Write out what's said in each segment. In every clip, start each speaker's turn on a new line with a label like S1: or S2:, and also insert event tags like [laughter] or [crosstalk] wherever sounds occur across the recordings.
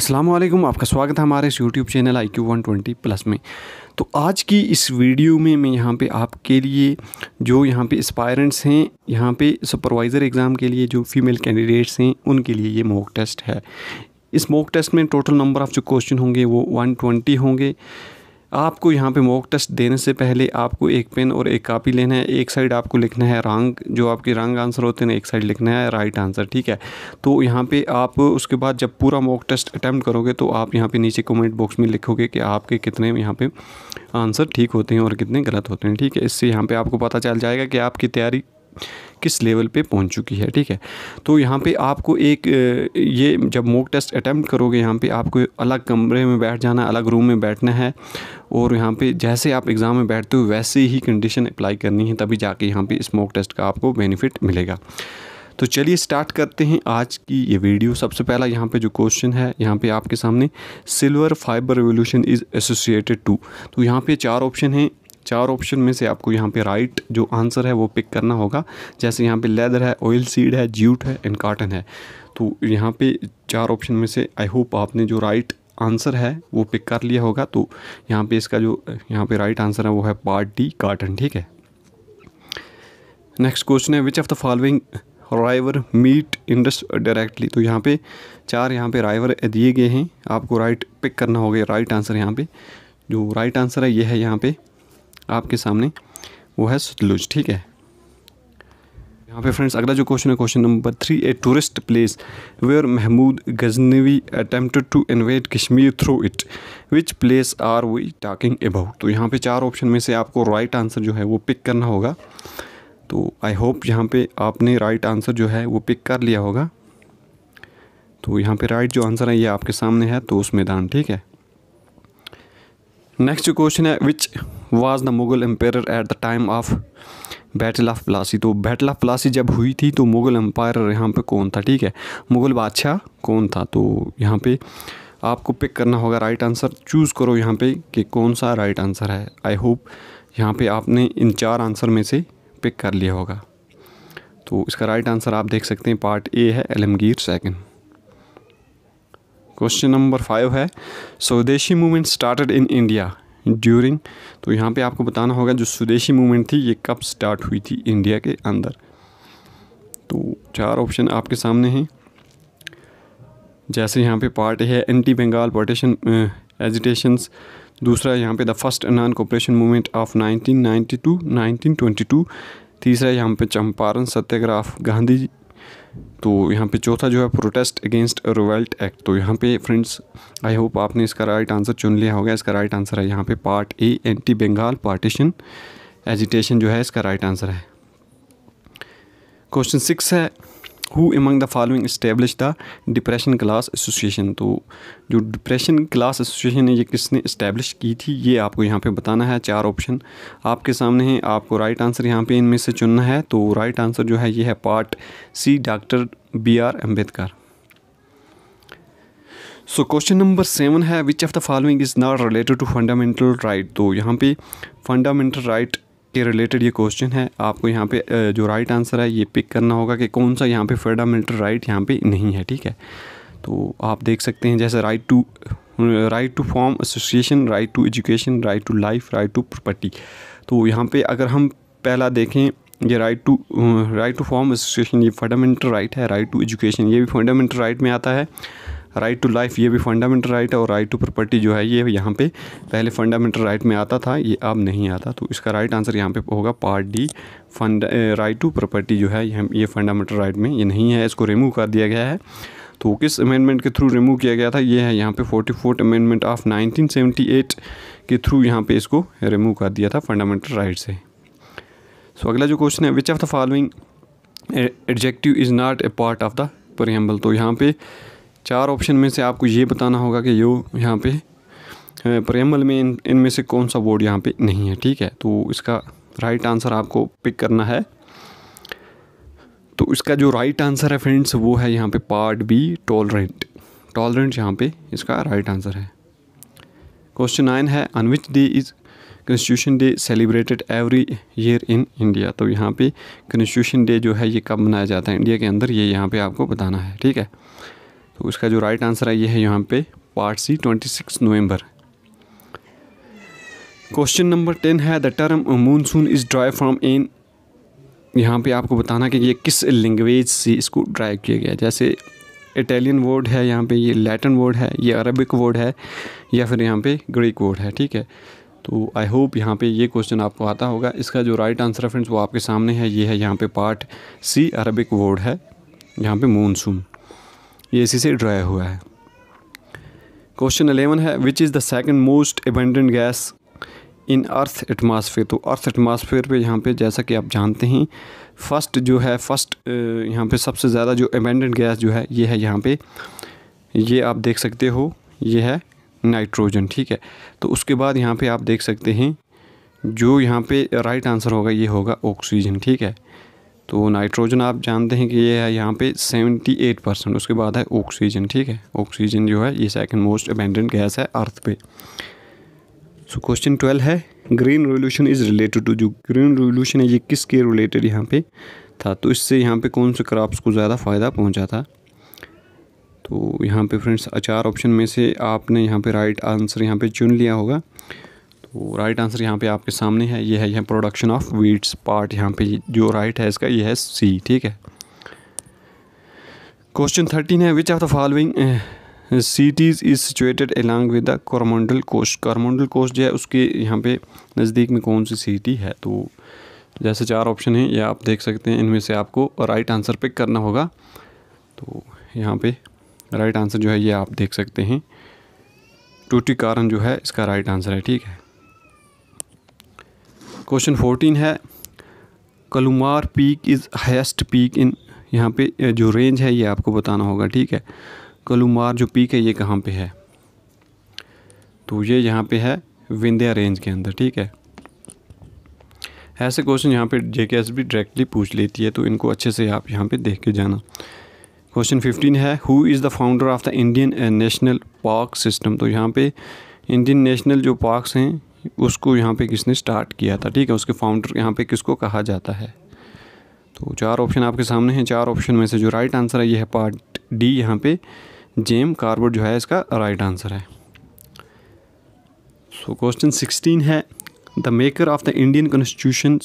S1: असलम आपका स्वागत है हमारे इस YouTube channel I Q one twenty plus में तो आज की इस वीडियो में मैं यहाँ पे आपके लिए जो यहाँ पे एस्पायरेंट्स हैं यहाँ पे सुपरवाइज़र एग्ज़ाम के लिए जो फीमेल कैंडिडेट्स हैं उनके लिए ये मॉक टेस्ट है इस मॉक टेस्ट में टोटल नंबर ऑफ़ जो क्वेश्चन होंगे वो 120 होंगे आपको यहाँ पे मॉक टेस्ट देने से पहले आपको एक पेन और एक कापी लेना है एक साइड आपको लिखना है रंग जो आपके रंग आंसर होते हैं एक साइड लिखना है राइट आंसर ठीक है तो यहाँ पे आप उसके बाद जब पूरा मॉक टेस्ट अटैम्प्ट करोगे तो आप यहाँ पे नीचे कमेंट बॉक्स में लिखोगे कि आपके कितने यहाँ पे आंसर ठीक होते हैं और कितने गलत होते हैं ठीक है इससे यहाँ पर आपको पता चल जाएगा कि आपकी तैयारी किस लेवल पे पहुंच चुकी है ठीक है तो यहाँ पे आपको एक ये जब मोक टेस्ट अटैम्प्ट करोगे यहाँ पे आपको अलग कमरे में बैठ जाना अलग रूम में बैठना है और यहाँ पे जैसे आप एग्ज़ाम में बैठते हो वैसे ही कंडीशन अप्लाई करनी है तभी जाके यहाँ पर इस मोक टेस्ट का आपको बेनिफिट मिलेगा तो चलिए स्टार्ट करते हैं आज की ये वीडियो सबसे पहला यहाँ पे जो क्वेश्चन है यहाँ पे आपके सामने silver fibre revolution is associated to तो यहाँ पे चार ऑप्शन हैं चार ऑप्शन में से आपको यहाँ पे राइट जो आंसर है वो पिक करना होगा जैसे यहाँ पे लेदर है ऑयल सीड है ज्यूट है एंड कार्टन है तो यहाँ पे चार ऑप्शन में से आई होप आपने जो राइट आंसर है वो पिक कर लिया होगा तो यहाँ पे इसका जो यहाँ पे राइट आंसर है वो है पार्ट डी काटन ठीक है नेक्स्ट क्वेश्चन है which of the following river meet Indus directly तो यहाँ पे चार यहाँ पे राइवर दिए गए हैं आपको राइट पिक करना होगा राइट आंसर यहाँ पे जो राइट आंसर है ये है यहाँ पे आपके सामने वो है सतलुज ठीक है यहाँ पे फ्रेंड्स अगला जो क्वेश्चन है question number three a tourist place where Mahmud Ghaznavi attempted to invade Kashmir through it which place are we talking about तो यहाँ पे चार ऑप्शन में से आपको राइट right आंसर जो है वो पिक करना होगा तो आई होप यहाँ पे आपने राइट right आंसर जो है वो पिक कर लिया होगा तो यहाँ पे राइट right जो आंसर है ये आपके सामने है तो उस मैदान ठीक है नेक्स्ट जो क्वेश्चन है which was the Mughal empire at the time of battle of Plassey तो बैटल ऑफ प्लासी जब हुई थी तो मुग़ल एम्पायर यहाँ पे कौन था ठीक है मुग़ल बादशाह कौन था तो यहाँ पे आपको पिक करना होगा राइट आंसर चूज़ करो यहाँ पे कि कौन सा राइट आंसर है आई होप यहाँ पे आपने इन चार आंसर में से पिक कर लिया होगा तो इसका राइट आंसर आप देख सकते हैं पार्ट ए है Alamgir second question number five है Swadeshi movement started in India during तो यहाँ पे आपको बताना होगा जो स्वदेशी मूवमेंट थी ये कब स्टार्ट हुई थी इंडिया के अंदर तो चार ऑप्शन आपके सामने हैं जैसे यहाँ पे पार्ट है एंटी बंगाल पार्टीशन एजिटेशन दूसरा यहाँ पे the first non cooperation movement of 1992 1922 तीसरा यहाँ पे चंपारण सत्याग्रह गांधी तो यहाँ पे चौथा जो है प्रोटेस्ट अगेंस्ट रोवेल्ट एक्ट तो यहाँ पे फ्रेंड्स आई होप आपने इसका राइट आंसर चुन लिया होगा इसका राइट आंसर है यहाँ पे part A anti Bengal partition agitation जो है इसका राइट आंसर है क्वेश्चन सिक्स है who among the following establish the depression class association तो जो डिप्रेशन क्लास एसोसिएशन है ये किसने इस्टेब्लिश की थी ये आपको यहाँ पे बताना है चार ऑप्शन आपके सामने हैं आपको राइट आंसर यहाँ पे इनमें से चुनना है तो राइट आंसर जो है ये है part C doctor B R Ambedkar so question number seven है which of the following is not related to fundamental right तो यहाँ पे फंडामेंटल राइट right के रिलेटेड ये क्वेश्चन है आपको यहाँ पे जो राइट आंसर है ये पिक करना होगा कि कौन सा यहाँ पे फंडामेंटल राइट यहाँ पे नहीं है ठीक है तो आप देख सकते हैं जैसे right to right to form association right to education right to life right to property तो यहाँ पे अगर हम पहला देखें ये right to right to form association ये फंडामेंटल राइट है राइट टू एजुकेशन ये भी फंडामेंटल राइट में आता है राइट टू लाइफ ये भी फंडामेंटल राइट है और राइट टू प्रॉपर्टी जो है ये यहाँ पे पहले फंडामेंटल राइट में आता था ये अब नहीं आता तो इसका राइट आंसर यहाँ पे होगा part D fund right to property जो है ये फंडामेंटल राइट में ये नहीं है इसको रिमूव कर दिया गया है तो किस अमेंडमेंट के थ्रू रिमूव किया गया था ये है यहाँ पे forty fourth amendment of eight के थ्रू यहाँ पे इसको रिमूव कर दिया था फंडामेंटल राइट से सो अगला जो क्वेश्चन है which of the following adjective is not a part of the preamble तो यहाँ पे चार ऑप्शन में से आपको ये बताना होगा कि यो यहाँ पे प्रेमल में इन इनमें से कौन सा वर्ड यहाँ पे नहीं है ठीक है तो इसका राइट आंसर आपको पिक करना है तो इसका जो राइट आंसर है फ्रेंड्स वो है यहाँ पे पार्ट बी टॉलरेंट टॉलरेंट यहाँ पे इसका राइट आंसर है क्वेश्चन नाइन है on which day is constitution day celebrated every year in India तो यहाँ पे कॉन्स्टिट्यूशन डे जो है ये कब मनाया जाता है इंडिया के अंदर ये यहाँ पे आपको बताना है ठीक है तो इसका जो राइट आंसर है ये है यहाँ पे part C twenty six November question number ten है the term monsoon is derive from an यहाँ पे आपको बताना कि ये किस लैंग्वेज से इसको ड्राइव किया गया जैसे इटालियन वर्ड है यहाँ पे ये लैटिन वर्ड है ये अरबिक वर्ड है या फिर यहाँ पे ग्रीक वर्ड है ठीक है तो आई होप यहाँ पे ये क्वेश्चन आपको आता होगा इसका जो राइट आंसर है फ्रेंड्स वो आपके सामने है ये है यहाँ पे पार्ट सी अरबिक वर्ड है यहाँ पे मानसून ये इसी से ड्राया हुआ है क्वेश्चन अलेवन है which is the second most abundant gas in earth atmosphere तो अर्थ एटमासफेयर पे यहाँ पे जैसा कि आप जानते हैं फर्स्ट जो है फर्स्ट यहाँ पे सबसे ज़्यादा जो एबेंडेंट गैस जो है ये है यहाँ पे ये आप देख सकते हो ये है नाइट्रोजन ठीक है तो उसके बाद यहाँ पे आप देख सकते हैं जो यहाँ पे राइट आंसर होगा ये होगा ऑक्सीजन ठीक है तो नाइट्रोजन आप जानते हैं कि ये है यहाँ पे 78 परसेंट उसके बाद है ऑक्सीजन ठीक है ऑक्सीजन जो है ये सेकंड मोस्ट अबेंडेंट गैस है अर्थ पे सो क्वेश्चन ट्वेल्व है green revolution is related to जो ग्रीन रेवोल्यूशन है ये किसके रिलेटेड यहाँ पे था तो इससे यहाँ पे कौन से क्रॉप्स को ज़्यादा फ़ायदा पहुँचा था तो यहाँ पे फ्रेंड्स चार ऑप्शन में से आपने यहाँ पे राइट आंसर यहाँ पे चुन लिया होगा तो राइट आंसर यहाँ पे आपके सामने है ये है यहाँ प्रोडक्शन ऑफ वीट्स पार्ट यहाँ पे जो राइट है इसका ये है सी ठीक है क्वेश्चन थर्टीन है which of the following cities is situated along with the Coromandel coast Coromandel coast जो है उसके यहाँ पे नज़दीक में कौन सी सिटी है तो जैसे चार ऑप्शन हैं ये आप देख सकते हैं इनमें से आपको राइट आंसर पिक करना होगा तो यहाँ पे राइट आंसर जो है ये आप देख सकते हैं टूटी कारण जो है इसका राइट आंसर है ठीक है क्वेश्चन फोर्टीन है Kalumar peak is highest peak in यहाँ पे जो रेंज है ये आपको बताना होगा ठीक है कलुमार जो पीक है ये कहाँ पे है तो ये यहाँ पे है विंध्या रेंज के अंदर ठीक है ऐसे क्वेश्चन यहाँ पे एस भी डायरेक्टली पूछ लेती है तो इनको अच्छे से आप यहाँ पे देख के जाना क्वेश्चन फिफ्टीन है who is the founder of the Indian national park system तो यहाँ पे इंडियन नेशनल जो पार्क्स हैं उसको यहाँ पे किसने स्टार्ट किया था ठीक है उसके फाउंडर यहाँ पे किसको कहा जाता है तो चार ऑप्शन आपके सामने हैं चार ऑप्शन में से जो राइट आंसर है ये है पार्ट डी यहाँ पे जेम कार्बोट जो है इसका राइट आंसर है सो क्वेश्चन सिक्सटीन है the maker of the Indian constitution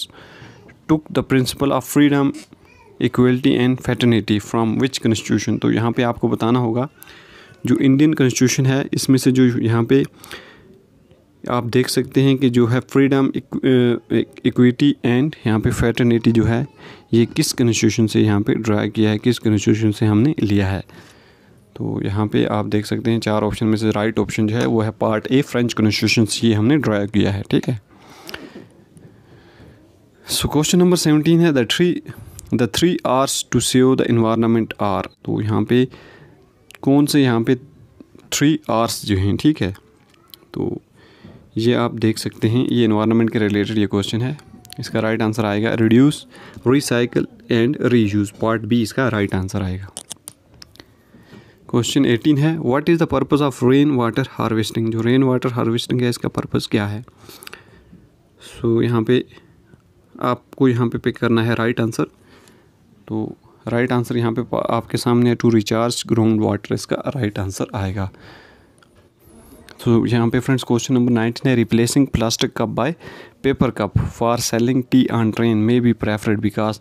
S1: took the principle of freedom equality and fraternity from which constitution तो यहाँ पर आपको बताना होगा जो इंडियन कॉन्स्टिट्यूशन है इसमें से जो यहाँ पे आप देख सकते हैं कि जो है फ्रीडम इक्विटी एंड यहाँ पे फैटर्निटी जो है ये किस कॉन्स्टिट्यूशन से यहाँ पे ड्राई किया है किस कॉन्स्टिट्यूशन से हमने लिया है तो यहाँ पे आप देख सकते हैं चार ऑप्शन में से राइट ऑप्शन जो है वो है पार्ट ए फ्रेंच कॉन्स्टिट्यूशन ये हमने ड्राई किया है ठीक है सो क्वेश्चन नंबर सेवनटीन है the three the three R's to save the environment are तो यहाँ पे कौन से यहाँ पे थ्री आर्स जो हैं ठीक है तो ये आप देख सकते हैं ये इन्वायरमेंट के रिलेटेड ये क्वेश्चन है इसका राइट आंसर आएगा reduce recycle and re part B इसका राइट आंसर आएगा क्वेश्चन एटीन है what is the purpose of rain water harvesting जो रेन वाटर हार्वेस्टिंग है इसका पर्पज़ क्या है सो so, यहाँ पे आपको यहाँ पे पिक करना है राइट आंसर तो राइट आंसर यहाँ पे आपके सामने है टू रिचार्ज ग्राउंड वाटर इसका राइट आंसर आएगा तो यहाँ पे फ्रेंड्स क्वेश्चन नंबर नाइनटीन है replacing plastic cup by paper cup for selling tea on train may be preferred because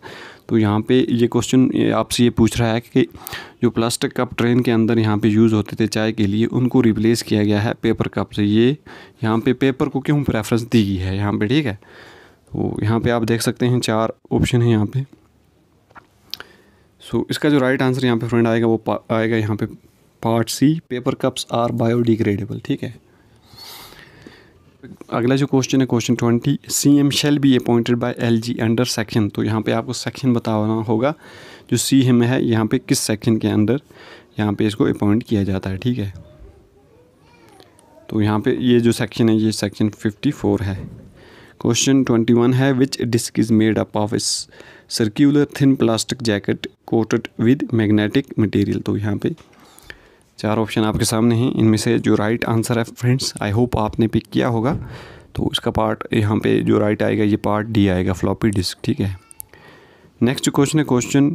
S1: तो यहाँ पे ये क्वेश्चन आपसे ये पूछ रहा है कि जो प्लास्टिक कप ट्रेन के अंदर यहाँ पे यूज़ होते थे चाय के लिए उनको रिप्लेस किया गया है पेपर कप से ये यहाँ पे पेपर को क्यों प्रेफरेंस दी गई है यहाँ पे ठीक है तो यहाँ पे आप देख सकते हैं चार ऑप्शन है यहाँ पे सो so, इसका जो राइट आंसर यहाँ पे फ्रेंड आएगा वो आएगा यहाँ पे part C paper cups are biodegradable ठीक है अगला जो क्वेश्चन है question twenty C M shall be appointed by L G under section तो यहाँ पे आपको सेक्शन बताना होगा जो सी एम है यहाँ पे किस सेक्शन के अंदर यहाँ पे इसको अपॉइंट किया जाता है ठीक है तो यहाँ पे ये जो सेक्शन है ये सेक्शन फिफ्टी फोर है क्वेश्चन ट्वेंटी वन है which disc is made up of इस circular thin plastic jacket coated with magnetic material तो यहाँ पे चार ऑप्शन आपके सामने हैं इनमें से जो राइट आंसर है फ्रेंड्स आई होप आपने पिक किया होगा तो इसका पार्ट यहाँ पे जो राइट आएगा ये पार्ट डी आएगा फ्लॉपी डिस्क ठीक है नेक्स्ट क्वेश्चन है question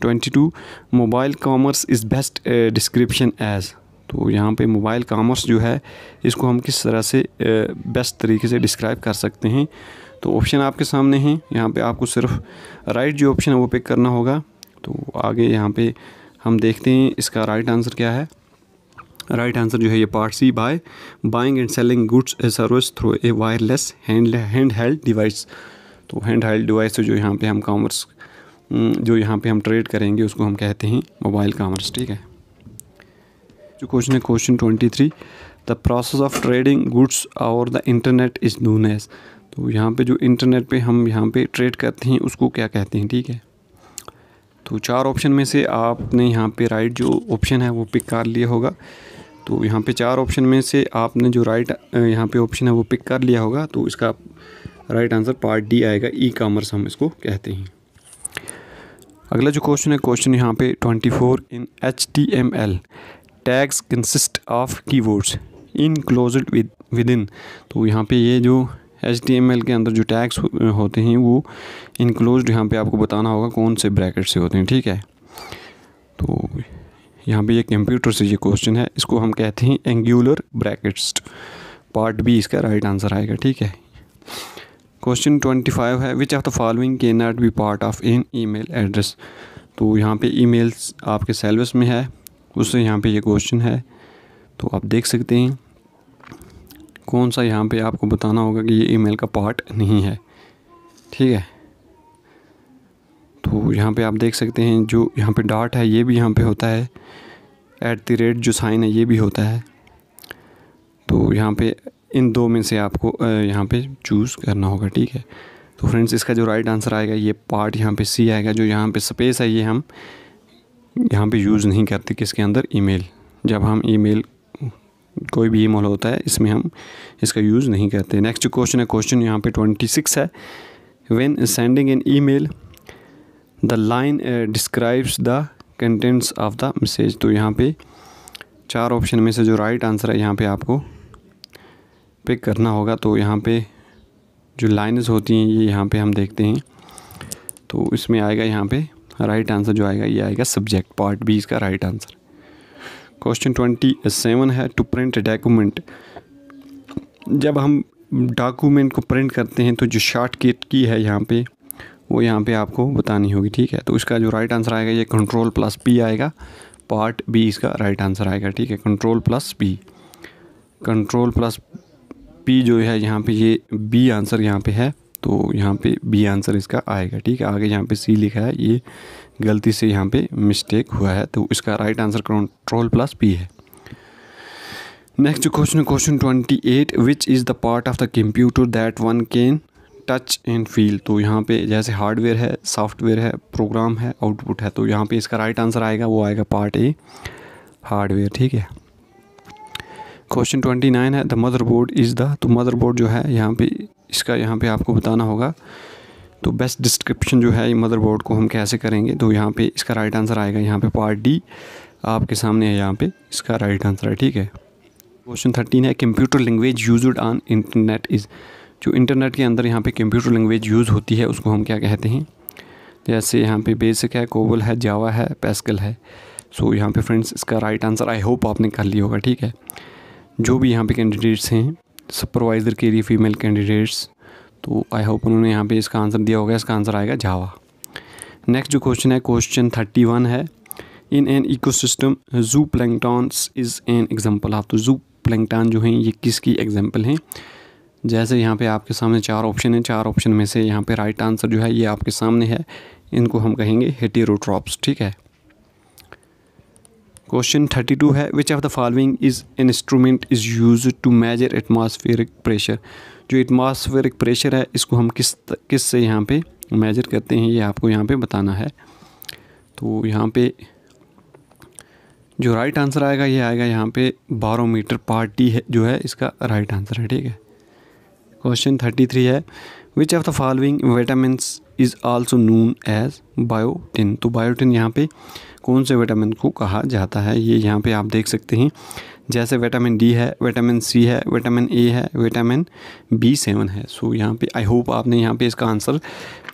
S1: twenty two mobile commerce is best description as तो यहाँ पे मोबाइल कॉमर्स जो है इसको हम किस तरह से बेस्ट uh, तरीके से डिस्क्राइब कर सकते हैं तो ऑप्शन आपके सामने हैं यहाँ पर आपको सिर्फ राइट जो ऑप्शन है वो पिक करना होगा तो आगे यहाँ पर हम देखते हैं इसका राइट आंसर क्या है राइट आंसर जो है ये part C by buying and selling goods a service through a wireless hand hand held device तो हैंड हेल्ड डिवाइस से जो यहाँ पे हम कामर्स हम्म, जो यहाँ पे हम ट्रेड करेंगे उसको हम कहते हैं मोबाइल कामर्स ठीक है जो क्वेश्चन है question twenty three the process of trading goods और the internet is known as तो यहाँ पे जो इंटरनेट पे हम यहाँ पे ट्रेड करते हैं उसको क्या कहते हैं ठीक है तो चार ऑप्शन में से आपने यहाँ पे राइट जो ऑप्शन है वो पिक कर लिया होगा तो यहाँ पे चार ऑप्शन में से आपने जो राइट यहाँ पे ऑप्शन है वो पिक कर लिया होगा तो इसका राइट आंसर पार्ट डी आएगा ई कामर्स हम इसको कहते हैं अगला जो क्वेश्चन है क्वेश्चन यहाँ पे 24 in H T M L tags consist of key words enclose within तो यहाँ पे ये जो एच टी एम एल के अंदर जो टैग्स होते हैं वो इनक्लोज यहाँ पे आपको बताना होगा कौन से ब्रैकेट से होते हैं ठीक है तो यहाँ पे ये कंप्यूटर से ये क्वेश्चन है इसको हम कहते हैं एंगुलर ब्रैकेट्स पार्ट बी इसका राइट आंसर आएगा ठीक है क्वेश्चन ट्वेंटी फाइव है which are the following cannot be part of an email address तो यहाँ पे ईमेल्स आपके सेल्वस में है उससे यहाँ पे ये क्वेश्चन है तो आप देख सकते हैं कौन सा यहाँ पे आपको बताना होगा कि ये ईमेल का पार्ट नहीं है ठीक है तो यहाँ पे आप देख सकते हैं जो यहाँ पे डाट है ये भी यहाँ पे होता है ऐट दी रेट जो साइन है ये भी होता है तो यहाँ पे इन दो में से आपको यहाँ पे चूज़ करना होगा ठीक है तो फ्रेंड्स इसका जो राइट आंसर आएगा ये पार्ट यहाँ पे सी आएगा जो यहाँ पे स्पेस है ये हम यहाँ पे यूज़ नहीं करते किसके अंदर ईमेल जब हम ईमेल कोई भी ईमेल होता है इसमें हम इसका यूज़ नहीं करते नेक्स्ट क्वेश्चन है क्वेश्चन यहाँ पे ट्वेंटी सिक्स है when sending an email the line describes the contents of the message तो यहाँ पे चार ऑप्शन में से जो राइट आंसर है यहाँ पे आपको पिक करना होगा तो यहाँ पे जो लाइन्स होती हैं ये यहाँ पे हम देखते हैं तो इसमें आएगा यहाँ पे राइट आंसर जो आएगा ये आएगा सब्जेक्ट पार्ट बी इसका right answer question twenty seven है टू प्रिंट डॉक्यूमेंट जब हम डॉक्यूमेंट को प्रिंट करते हैं तो जो शॉर्ट की है यहाँ पर वो यहाँ पे आपको बतानी होगी ठीक है तो इसका जो राइट आंसर आएगा ये कंट्रोल प्लस पी आएगा पार्ट बी इसका राइट आंसर आएगा ठीक है control plus P control plus P जो है यहाँ पे ये बी आंसर यहाँ पे है तो यहाँ पे बी आंसर इसका आएगा ठीक है आगे यहाँ पे सी लिखा है ये गलती से यहाँ पे मिस्टेक हुआ है तो इसका right answer control plus P है next question question twenty eight which is the part of the computer that one can touch and feel तो यहाँ पे जैसे हार्डवेयर है सॉफ्टवेयर है प्रोग्राम है आउटपुट है तो यहाँ पे इसका राइट आंसर आएगा वो आएगा पार्ट ए हार्डवेयर ठीक है क्वेश्चन ट्वेंटी नाइन है the motherboard is the तो मदर बोर्ड जो है यहाँ पे इसका यहाँ पे आपको बताना होगा तो बेस्ट डिस्क्रिप्शन जो है मदर बोर्ड को हम कैसे करेंगे तो यहाँ पे इसका राइट आंसर आएगा यहाँ पे पार्ट डी आपके सामने है यहाँ पे इसका राइट आंसर है ठीक है क्वेश्चन थर्टीन है computer language use on internet is जो इंटरनेट के अंदर यहाँ पे कंप्यूटर लैंग्वेज यूज़ होती है उसको हम क्या कहते हैं जैसे तो यहाँ पे बेसिक है कोबल है जावा है पेस्कल है सो so, यहाँ पे फ्रेंड्स इसका राइट आंसर आई होप आपने कर लिया होगा ठीक है जो भी यहाँ पे कैंडिडेट्स हैं सुपरवाइज़र के लिए फीमेल कैंडिडेट्स तो आई होप उन्होंने यहाँ पर इसका आंसर दिया होगा इसका आंसर आएगा जावा नेक्स्ट जो क्वेश्चन है क्वेश्चन थर्टी वन है in an ecosystem zoo is an example आप तो जू प्लैंगटॉन जो हैं ये किसकी एग्जाम्पल हैं जैसे यहाँ पे आपके सामने चार ऑप्शन हैं चार ऑप्शन में से यहाँ पे राइट आंसर जो है ये आपके सामने है इनको हम कहेंगे हेटीरोट्रॉप्स ठीक है क्वेश्चन थर्टी टू है which of the following is an instrument is used to measure atmospheric pressure जो एटमॉस्फेरिक प्रेशर है इसको हम किस किस से यहाँ पे मेजर करते हैं ये आपको यहाँ पे बताना है तो यहाँ पे जो राइट आंसर आएगा ये आएगा यहाँ पे बारोमीटर पार्टी है जो है इसका राइट आंसर है ठीक है क्वेश्चन थर्टी थ्री है which of the following vitamin is also known as biotin तो बायोटिन यहाँ पे कौन से विटामिन को कहा जाता है ये यहाँ पे आप देख सकते हैं जैसे विटामिन डी है विटामिन सी है विटामिन ए है विटामिन बी सेवन है सो so, यहाँ पे आई होप आपने यहाँ पे इसका आंसर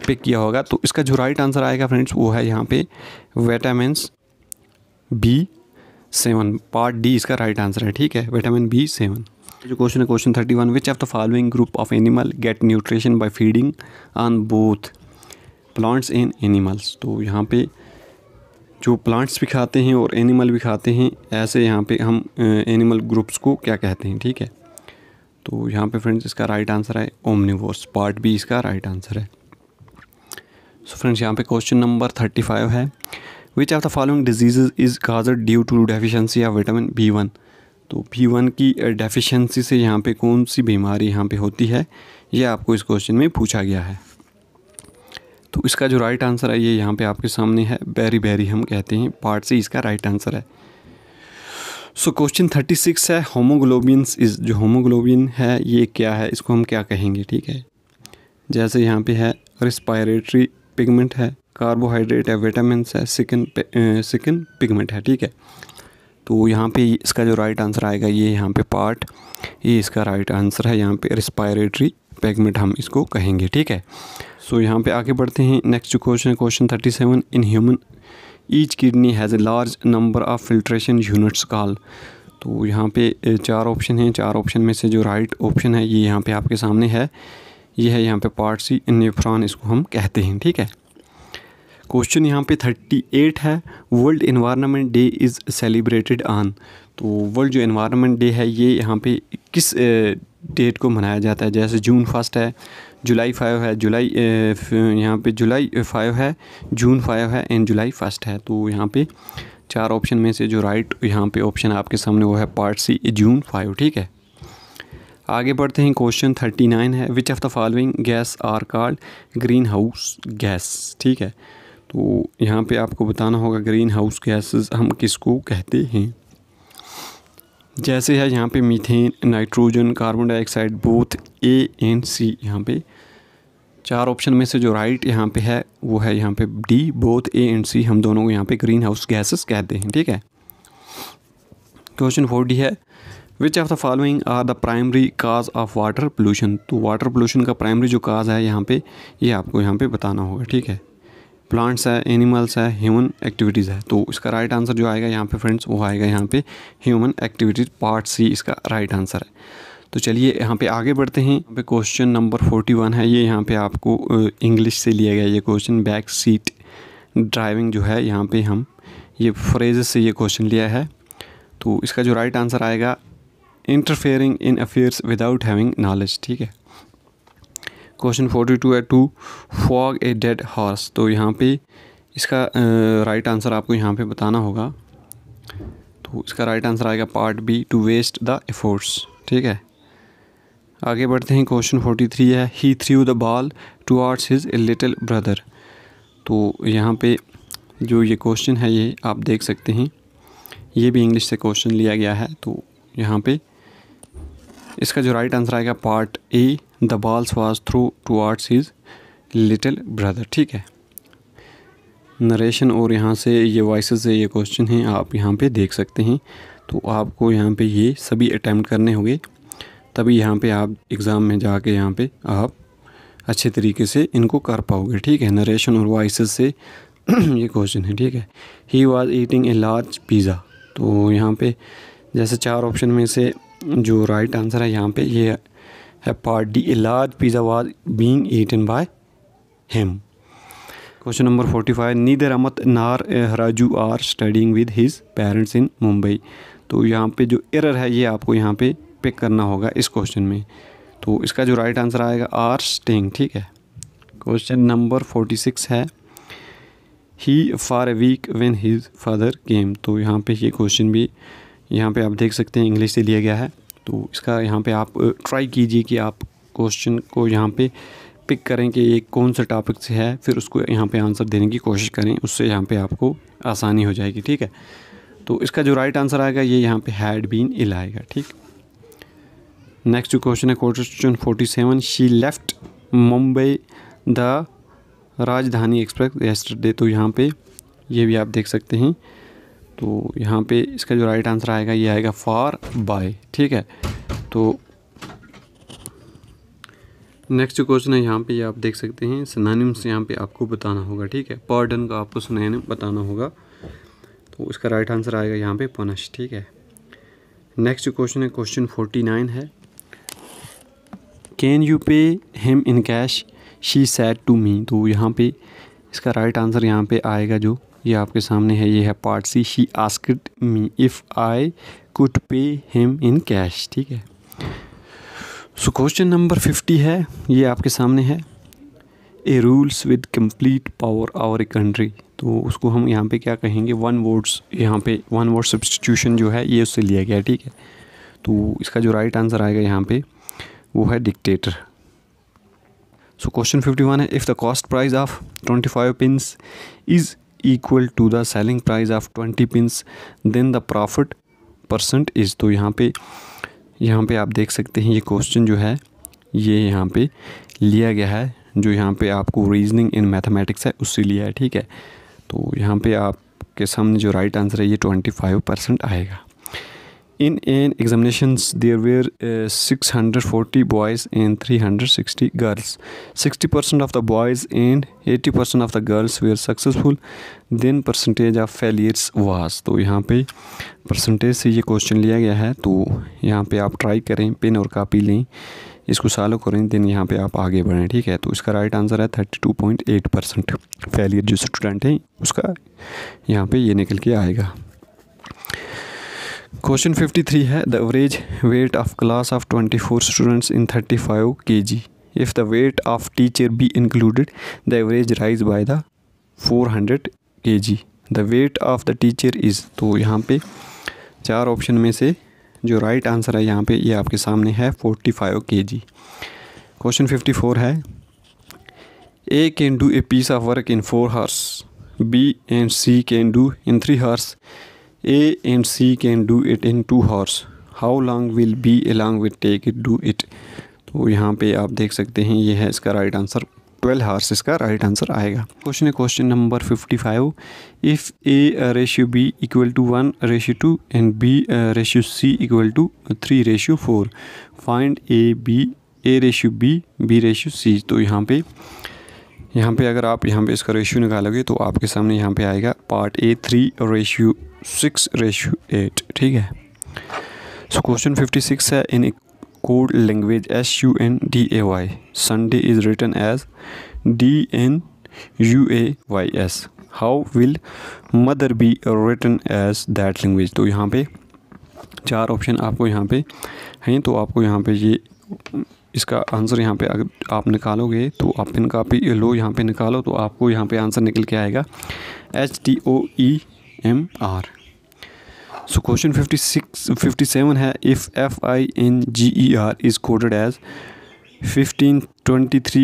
S1: पिक किया होगा तो इसका जो राइट आंसर आएगा फ्रेंड्स वो है यहाँ पे vitamin B seven part D इसका राइट आंसर है ठीक है विटामिन बी सेवन जो क्वेश्चन है question thirty one which of the following group of animal get nutrition by feeding on both plants and animals तो यहाँ पे जो प्लांट्स भी खाते हैं और एनिमल भी खाते हैं ऐसे यहाँ पे हम एनिमल ग्रुप्स को क्या कहते हैं ठीक है तो यहाँ पे फ्रेंड्स इसका राइट आंसर है ओमनिवर्स पार्ट बी इसका राइट आंसर है सो फ्रेंड्स यहाँ पे क्वेश्चन नंबर थर्टी फाइव है which of the following disease is caused due to deficiency of vitamin B one तो पी वन की डेफिशिएंसी से यहाँ पे कौन सी बीमारी यहाँ पे होती है ये आपको इस क्वेश्चन में पूछा गया है तो इसका जो राइट आंसर है ये यहाँ पे आपके सामने है बेरी बेरी हम कहते हैं पार्ट से इसका राइट आंसर है सो क्वेश्चन थर्टी सिक्स है होमोग्लोबिन इज जो होमोग्लोबिन है ये क्या है इसको हम क्या कहेंगे ठीक है जैसे यहाँ पे है रिस्पायरेटरी पिगमेंट है कार्बोहाइड्रेट है विटामिन है सिकन सिकन पिगमेंट है ठीक है तो यहाँ पे इसका जो राइट आंसर आएगा ये यहाँ पे पार्ट ये इसका राइट आंसर है यहाँ पे रिस्पायरेटरी पेगमेंट हम इसको कहेंगे ठीक है सो so, यहाँ पे आगे बढ़ते हैं नेक्स्ट जो क्वेश्चन है question thirty seven in human each kidney has a large number of filtration units call तो यहाँ पे चार ऑप्शन हैं चार ऑप्शन में से जो राइट ऑप्शन है ये यहाँ पे आपके सामने है ये है यहाँ पे पार्ट सी न्यूफ्रॉन इसको हम कहते हैं ठीक है क्वेश्चन यहाँ पे थर्टी एट है world environment day is celebrated on तो वर्ल्ड जो इन्वायरमेंट डे है ये यहाँ पे किस डेट को मनाया जाता है जैसे जून फर्स्ट है जुलाई फाइव है जुलाई यहाँ पे जुलाई फाइव है जून फाइव है एंड जुलाई फर्स्ट है तो यहाँ पे चार ऑप्शन में से जो राइट यहाँ पे ऑप्शन आपके सामने वो है पार्ट सी जून फाइव ठीक है आगे बढ़ते हैं क्वेश्चन थर्टी नाइन है which of the following gas are called greenhouse gas ठीक है तो यहाँ पे आपको बताना होगा ग्रीन हाउस गैसेस हम किसको कहते हैं जैसे है यहाँ पे methane nitrogen carbon dioxide both A and C यहाँ पे चार ऑप्शन में से जो राइट यहाँ पे है वो है यहाँ पे D both A and C हम दोनों को यहाँ पे ग्रीन हाउस गैसेस कहते हैं ठीक है क्वेश्चन फोर डी है which of the following are the primary cause of water pollution तो वाटर पोल्यूशन का प्राइमरी जो काज है यहाँ पे ये यह आपको यहाँ पे बताना होगा ठीक है प्लांट्स है एनिमल्स है ह्यूमन एक्टिविटीज़ है तो इसका राइट आंसर जो आएगा यहाँ पे फ्रेंड्स वो आएगा यहाँ पे ह्यूमन एक्टिविटीज़ पार्ट सी इसका राइट आंसर है तो चलिए यहाँ पे आगे बढ़ते हैं यहाँ पे क्वेश्चन नंबर फोर्टी वन है ये यहाँ पे आपको इंग्लिश से लिया गया ये क्वेश्चन बैक सीट ड्राइविंग जो है यहाँ पर हम ये फ्रेज से ये क्वेश्चन लिया है तो इसका जो राइट आंसर आएगा interfering in affairs without having knowledge ठीक है क्वेश्चन फोर्टी टू है to fog a dead horse तो यहाँ पे इसका राइट आंसर आपको यहाँ पे बताना होगा तो इसका राइट आंसर आएगा part B to waste the efforts ठीक है आगे बढ़ते हैं क्वेश्चन फोर्टी थ्री है he threw the ball towards his little brother तो यहाँ पे जो ये क्वेश्चन है ये आप देख सकते हैं ये भी इंग्लिश से क्वेश्चन लिया गया है तो यहाँ पे इसका जो राइट आंसर आएगा part A the balls was threw towards his little brother ठीक है नरेशन और यहाँ से ये वॉइस से ये क्वेश्चन हैं आप यहाँ पे देख सकते हैं तो आपको यहाँ पे ये सभी अटैम्प्ट करने होंगे तभी यहाँ पे आप एग्ज़ाम में जाके यहाँ पे आप अच्छे तरीके से इनको कर पाओगे ठीक है नरेशन और वॉइस से [clears throat] ये क्वेश्चन है ठीक है he was eating a large pizza तो यहाँ पे जैसे चार ऑप्शन में से जो राइट आंसर है यहाँ पे ये apart the a large pizza was being eaten by him Question number 45 neither Amat nor Raju are studying with his parents in Mumbai तो यहाँ पे जो एरर है ये आपको यहाँ पे पिक करना होगा इस क्वेश्चन में तो इसका जो राइट आंसर आएगा आर स्टेइंग ठीक है क्वेश्चन नंबर फोर्टी सिक्स है he for a week when his father came तो यहाँ पे ये क्वेश्चन भी यहाँ पे आप देख सकते हैं इंग्लिश से लिया गया है तो इसका यहाँ पे आप ट्राई कीजिए कि आप क्वेश्चन को यहाँ पे पिक करें कि ये कौन सा टॉपिक से है फिर उसको यहाँ पे आंसर देने की कोशिश करें उससे यहाँ पे आपको आसानी हो जाएगी ठीक है तो इसका जो राइट आंसर आएगा ये यहाँ पे हैड बीन इल आएगा ठीक नेक्स्ट जो क्वेश्चन है question forty seven she left Mumbai the Rajdhani express yesterday तो यहाँ पे ये भी आप देख सकते हैं तो यहाँ पे इसका जो राइट आंसर आएगा ये आएगा फॉर बाय ठीक है तो नेक्स्ट क्वेश्चन है यहाँ पे ये आप देख सकते हैं सनानिम्स यहाँ पे आपको बताना होगा ठीक है पर्डन का आपको सनानिम बताना होगा तो इसका राइट आंसर आएगा यहाँ पे पनश ठीक है नेक्स्ट क्वेश्चन है क्वेश्चन फोर्टी नाइन है can you pay him in cash she said to me तो यहाँ पे इसका राइट आंसर यहाँ पे आएगा जो ये आपके सामने है ये है part C she asked me if I could pay him in cash ठीक है सो क्वेश्चन नंबर फिफ्टी है ये आपके सामने है a rules with complete power over a country तो उसको हम यहाँ पे क्या कहेंगे वन वर्ड्स यहाँ पे वन वर्ड सब्सटीट्यूशन जो है ये उससे लिया गया ठीक है तो इसका जो राइट आंसर आएगा यहाँ पे वो है dictator so question fifty one है if the cost price of twenty five pens is equal to the selling price of twenty pens then the profit percent is तो यहाँ पे यहाँ पे आप देख सकते हैं ये क्वेश्चन जो है ये यहाँ पे लिया गया है जो यहाँ पे आपको रीजनिंग इन मैथमेटिक्स है उससे लिया है ठीक है तो यहाँ पे आपके सामने जो राइट आंसर है ये ट्वेंटी फाइव परसेंट आएगा In an examinations, there were uh, 640 boys and 360 girls. 60% of the boys and 80% of the girls were successful. Then percentage of failures was. तो यहाँ पे percentage से ये question लिया गया है तो यहाँ पे आप try करें pen और copy लें इसको सालों करें दिन यहाँ पे आप आगे बढ़ें ठीक है तो इसका राइट आंसर है thirty two point eight percent failure जो स्टूडेंट हैं उसका यहाँ पे ये निकल के आएगा क्वेश्चन 53 है the average weight of class of 24 students in 35 the weight of teacher be included the average rise average the four hundred 400 g the weight of the teacher is तो यहाँ पे चार ऑप्शन में से जो राइट right आंसर है यहाँ पे ये यह आपके सामने है 45 जी क्वेश्चन फोर है A can do a piece of work in four hours B and C can do in three hours A and C can do it in two hours. How long will B along with take it do it? तो यहाँ पे आप देख सकते हैं ये है इसका राइट आंसर ट्वेल्व हार्स इसका राइट आंसर आएगा क्वेश्चन है question number fifty five if A ratio B equal to one ratio two and B ratio C equal to three ratio four find A B A ratio B B ratio C तो यहाँ पे यहाँ पे अगर आप यहाँ पे इसका रेशियो निकालोगे तो आपके सामने यहाँ पे आएगा part A three ratio six ratio eight ठीक है सो क्वेश्चन फिफ्टी सिक्स है in code language S U N D A Y Sunday is written as D N U A Y S how will mother be written as that language तो यहाँ पे चार option आपको यहाँ पे हैं तो आपको यहाँ पे ये इसका आंसर यहाँ पे अगर आप निकालोगे तो आप पिन कापी लो यहाँ पे निकालो तो आपको यहाँ पे आंसर निकल के आएगा H T O E M R so question fifty six fifty seven है if F I N G E R is coded as fifteen twenty three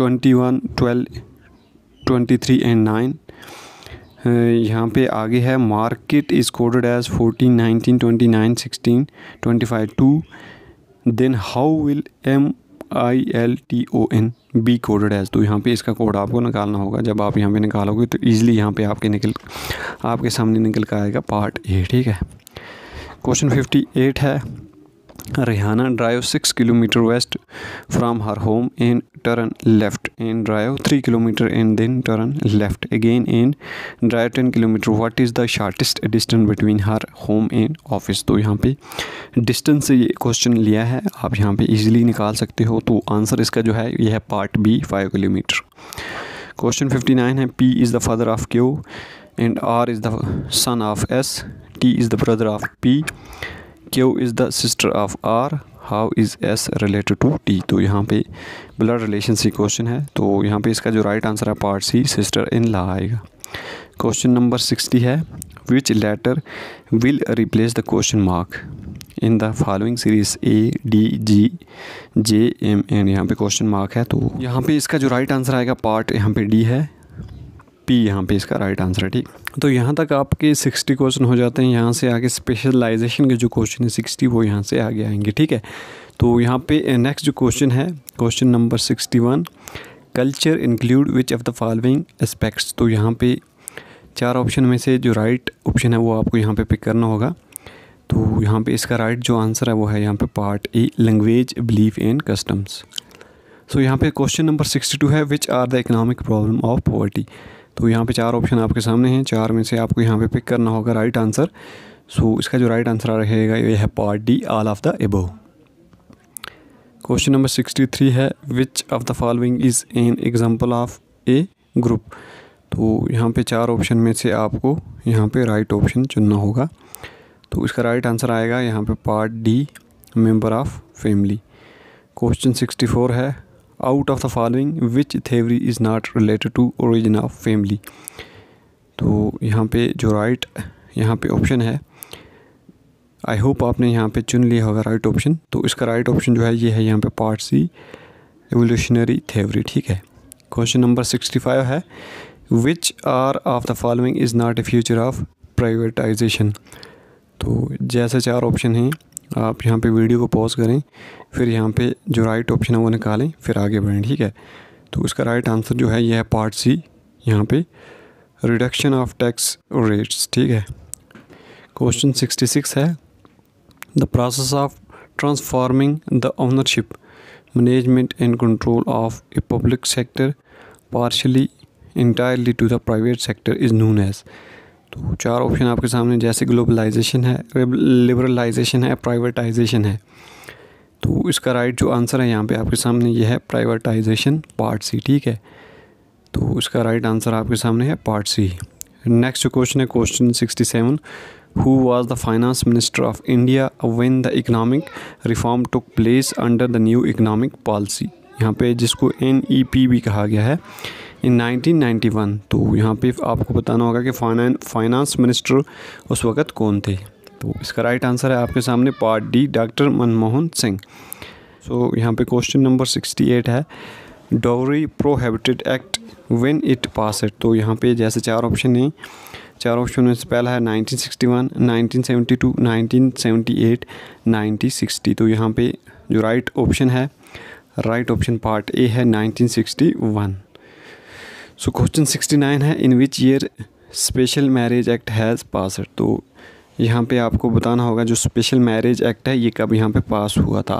S1: twenty one twelve twenty three and nine यहाँ पे आगे है market is coded as fourteen nineteen twenty nine sixteen twenty five two then how will M I L T O N be coded as तो यहाँ पे इसका code आपको निकालना होगा जब आप यहाँ पे निकालोगे तो ईज़िली यहाँ पे आपके निकल आपके सामने निकल कर आएगा पार्ट ए ठीक है क्वेश्चन फिफ्टी एट है Rihanna Drive 6 km west from her home and turn left and Drive 3 km and then turn left again and Drive 10 km what is the shortest distance between her home and office तो यहाँ पे distance से ये question लिया है आप यहाँ पे easily निकाल सकते हो तो answer इसका जो है यह है part B 5 km question 59 है P is the father of Q and R is the son of S T is the brother of P Q is the sister of R how is S related to T तो यहाँ पे blood relation सी question है तो यहाँ पे इसका जो right answer है part C sister in law आएगा क्वेश्चन नंबर सिक्सटी है which letter will replace the question mark in the following series A D G J M N यहाँ पे क्वेश्चन मार्क है तो यहाँ पे इसका जो राइट आंसर आएगा पार्ट यहाँ पे डी है पी यहाँ पे इसका राइट आंसर है ठीक तो यहाँ तक आपके सिक्सटी क्वेश्चन हो जाते हैं यहाँ से आगे स्पेशलाइजेशन के जो क्वेश्चन है सिक्सटी वो यहाँ से आगे आएंगे ठीक है तो यहाँ पे नेक्स्ट eh, जो क्वेश्चन है question number sixty one culture include which of the following aspects तो यहाँ पे चार ऑप्शन में से जो राइट right ऑप्शन है वो आपको यहाँ पे पिक करना होगा तो यहाँ पे इसका राइट right जो आंसर है वो है यहाँ पे part A language believe and customs so यहाँ पे क्वेश्चन नंबर सिक्सटी टू है which are the economic problem of poverty तो यहाँ पे चार ऑप्शन आपके सामने हैं चार में से आपको यहाँ पे पिक करना होगा राइट आंसर सो इसका जो राइट आंसर रहेगा ये है part D all of the above question number sixty three है which of the following is an example of a group तो यहाँ पे चार ऑप्शन में से आपको यहाँ पे राइट ऑप्शन चुनना होगा तो इसका राइट आंसर आएगा यहाँ पे part D member of family question sixty four है out of the following which theory is not related to origin of family तो यहाँ पे जो राइट यहाँ पे ऑप्शन है आई होप आपने यहाँ पे चुन लिया होगा राइट ऑप्शन तो इसका राइट ऑप्शन जो है ये है यहाँ पे पार्ट सी एवोल्यूशनरी थेवरी ठीक है क्वेश्चन नंबर सिक्सटी फाइव है which are of the following is not a feature of privatisation तो जैसे चार ऑप्शन हैं आप यहाँ पे वीडियो को पॉज करें फिर यहाँ पे जो राइट ऑप्शन है वो निकालें फिर आगे बढ़ें ठीक है तो उसका राइट आंसर जो है यह है पार्ट सी यहाँ पे रिडक्शन ऑफ टैक्स रेट्स ठीक है क्वेश्चन सिक्सटी सिक्स है the process of transforming the ownership management and control of a public sector partly entirely to the private sector is known as तो चार ऑप्शन आपके सामने जैसे ग्लोबलाइजेशन है liberalisation है प्राइवेटाइजेशन है तो इसका राइट जो आंसर है यहाँ पे आपके सामने ये है प्राइवेटाइजेशन पार्ट सी ठीक है तो इसका राइट आंसर आपके सामने है पार्ट सी नेक्स्ट जो क्वेश्चन है question sixty seven who was the finance minister of India when the economic reform took place under the new economic policy यहाँ पे जिसको एन ई पी भी कहा गया है इन 1991 तो यहाँ पे आपको बताना होगा कि फाइनेंस मिनिस्टर उस वक़्त कौन थे तो इसका राइट आंसर है आपके सामने part D doctor Manmohan Singh so यहाँ पे क्वेश्चन नंबर सिक्सटी एट है dowry prohibited act when it pass it तो यहाँ पे जैसे चार ऑप्शन हैं चार ऑप्शन में से पहला है 1961, 1972, 1978, 1960 तो यहाँ पे जो राइट ऑप्शन है राइट ऑप्शन पार्ट ए है 1961 सो क्वेश्चन 69 है in which year special marriage act has pass तो यहाँ पे आपको बताना होगा जो स्पेशल मैरिज एक्ट है ये कब यहाँ पे पास हुआ था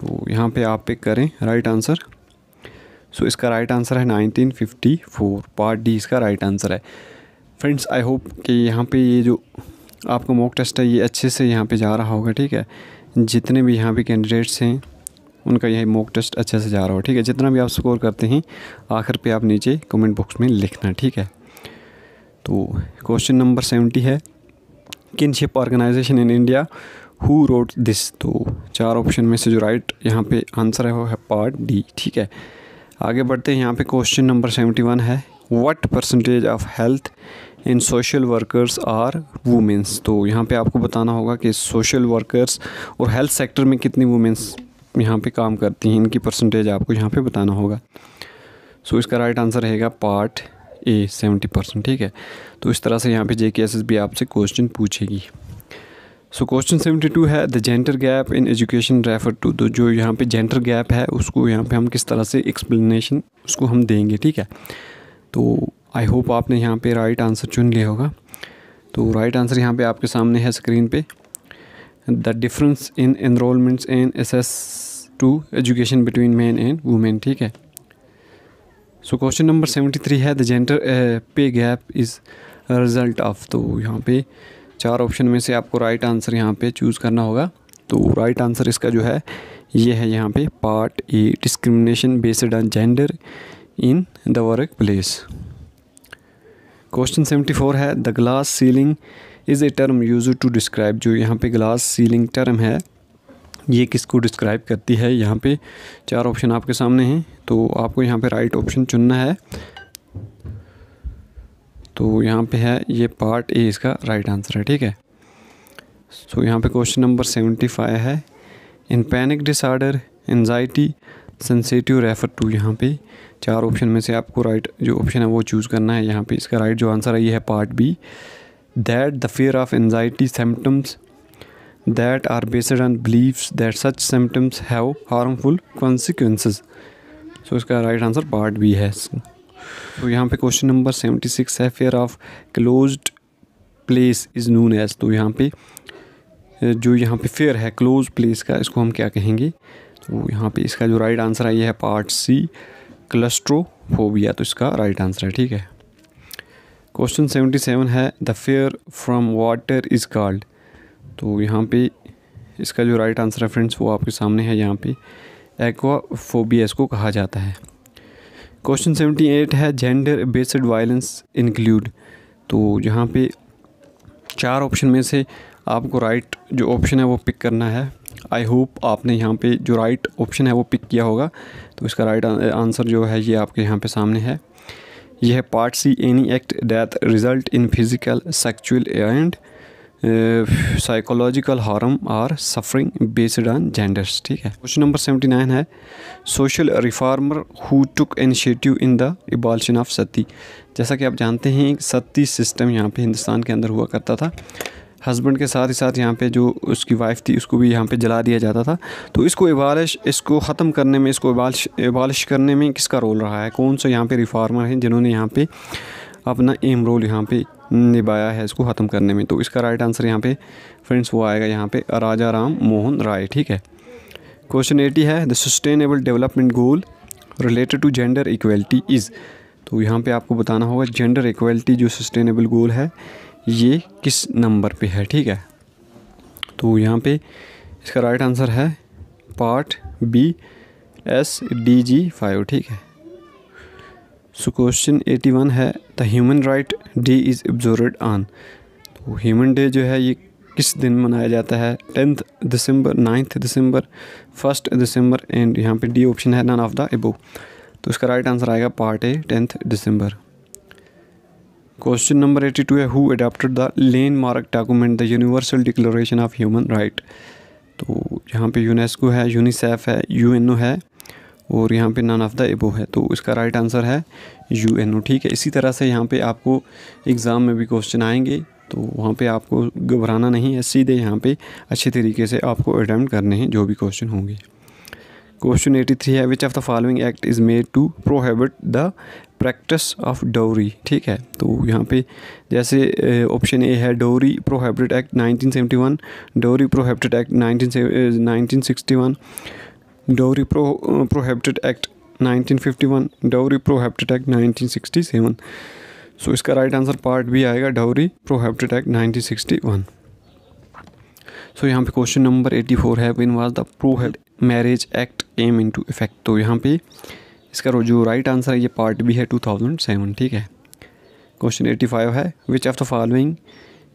S1: तो यहाँ पे आप पिक करें राइट आंसर सो इसका राइट आंसर है 1954 पार्ट डी इसका राइट आंसर है फ्रेंड्स आई होप कि यहाँ पे ये जो आपका मॉक टेस्ट है ये अच्छे से यहाँ पे जा रहा होगा ठीक है जितने भी यहाँ पे कैंडिडेट्स हैं उनका यही मॉक टेस्ट अच्छे से जा रहा हो ठीक है जितना भी आप स्कोर करते हैं आखिर पर आप नीचे कमेंट बॉक्स में लिखना ठीक है तो क्वेश्चन नंबर सेवेंटी है kinship organisation in India who wrote this तो चार ऑप्शन में से जो राइट यहाँ पे आंसर है वो है पार्ट डी ठीक है आगे बढ़ते हैं यहाँ पे क्वेश्चन नंबर सेवेंटी वन है what percentage of health in social workers are womens तो यहाँ पे आपको बताना होगा कि सोशल वर्कर्स और हेल्थ सेक्टर में कितनी वुमेंस यहाँ पे काम करती हैं इनकी परसेंटेज आपको यहाँ पे बताना होगा सो so, इसका राइट आंसर रहेगा पार्ट ए सेवेंटी परसेंट ठीक है तो इस तरह से यहाँ पे जे के एस एस भी आपसे क्वेश्चन पूछेगी सो क्वेश्चन सेवेंटी टू है the gender gap in education refer to तो जो यहाँ पे जेंडर गैप है उसको यहाँ पे हम किस तरह से एक्सप्लेनेशन उसको हम देंगे ठीक है तो आई होप आपने यहाँ पे राइट आंसर चुन लिया होगा तो राइट आंसर यहाँ पे आपके सामने है स्क्रीन पे the difference in enrolments S access to education between man and women ठीक है so question number seventy three है the gender pay gap is result of तो यहाँ पे चार ऑप्शन में से आपको राइट आंसर यहाँ पे चूज़ करना होगा तो राइट आंसर इसका जो है ये है यहाँ पे part A discrimination based on gender in the work place question seventy four है the glass ceiling is a term use to describe जो यहाँ पे ग्लास सीलिंग टर्म है ये किसको डिस्क्राइब करती है यहाँ पे चार ऑप्शन आपके सामने हैं तो आपको यहाँ पे राइट ऑप्शन चुनना है तो यहाँ पे है ये पार्ट ए इसका राइट आंसर है ठीक है सो यहाँ पे क्वेश्चन नंबर सेवेंटी फाइव है in panic disorder anxiety sensitive refer to यहाँ पे चार ऑप्शन में से आपको राइट जो ऑप्शन है वो चूज़ करना है यहाँ पे इसका राइट जो आंसर है ये है part B that the fear of anxiety symptoms that are based on beliefs that such symptoms have harmful consequences. So इसका right answer part B है तो यहाँ पे क्वेश्चन नंबर सेवेंटी सिक्स है fear of close place is known as तो यहाँ पे जो यहाँ पे फेयर है क्लोज प्लेस का इसको हम क्या कहेंगे तो यहाँ पे इसका जो राइट आंसर आई है पार्ट सी क्लस्ट्रोफोबिया तो इसका राइट आंसर है ठीक है क्वेश्चन सेवेंटी सेवन है the fear from water is called तो यहाँ पे इसका जो राइट आंसर है फ्रेंड्स वो आपके सामने है यहाँ पे एक्वाफोबिया इसको कहा जाता है क्वेश्चन सेवेंटी एट है जेंडर बेस्ड वायलेंस इंक्लूड तो यहाँ पे चार ऑप्शन में से आपको राइट जो ऑप्शन है वो पिक करना है आई होप आपने यहाँ पे जो राइट ऑप्शन है वो पिक किया होगा तो इसका राइट आंसर जो है ये आपके यहाँ पे सामने है यह है part C any act that result in physical sexual and psychological harm or suffering based on genders ठीक है क्वेश्चन नंबर सेवेंटी नाइन है social reformer who took initiative in the abolition of sati जैसा कि आप जानते हैं सती सिस्टम यहाँ पे हिंदुस्तान के अंदर हुआ करता था हस्बैंड के साथ ही साथ यहाँ पे जो उसकी वाइफ थी उसको भी यहाँ पे जला दिया जाता था तो इसको इबालिश इसको ख़त्म करने में इसको इबालिश इबालिश करने में किसका रोल रहा है कौन सा यहाँ पे रिफार्मर हैं जिन्होंने यहाँ पे अपना एम रोल यहाँ पे निभाया है इसको ख़त्म करने में तो इसका राइट आंसर यहाँ पे फ्रेंड्स वो आएगा यहाँ पे राजा राम मोहन राय ठीक है क्वेश्चन एटी है the sustainable development goal related to gender equality is तो यहाँ पे आपको बताना होगा जेंडर इक्वलिटी जो सस्टेनेबल गोल है ये किस नंबर पे है ठीक है तो यहाँ पे इसका राइट आंसर है part B S D G five ठीक है सो क्वेश्चन एटी वन है the human right day is observed on तो ह्यूमन डे जो है ये किस दिन मनाया जाता है tenth December ninth December first December and यहाँ पे डी ऑप्शन है नन ऑफ द एबो तो इसका राइट आंसर आएगा part A tenth December question number eighty two है who adapted the landmark document the universal declaration of human right तो यहाँ पे यूनेस्को है यूनिसेफ है यू है और यहाँ पे नन ऑफ द एबो है तो इसका राइट आंसर है यू एन ओ ठीक है इसी तरह से यहाँ पे आपको एग्ज़ाम में भी क्वेश्चन आएंगे तो वहाँ पे आपको घबराना नहीं है सीधे यहाँ पे अच्छे तरीके से आपको अटैम्प्ट करने हैं जो भी क्वेश्चन होंगे क्वेश्चन एटी थ्री है which of the following act is made to prohibit the practice of dowry ठीक है तो यहाँ पे जैसे ऑप्शन ए है डोरी prohibit act 1971 dowry prohibit act nineteen nineteen sixty one dowry pro prohibited act 1951 dowry prohibited act 1967 so इसका right answer part भी आएगा डाउरी प्रोहेबिटेड एक्ट 1961 सो यहाँ पे क्वेश्चन नंबर 84 है when was the prohibit marriage act came into effect तो यहाँ पे इसका जो राइट आंसर है ये पार्ट भी है 2007 ठीक है क्वेश्चन 85 है which of the following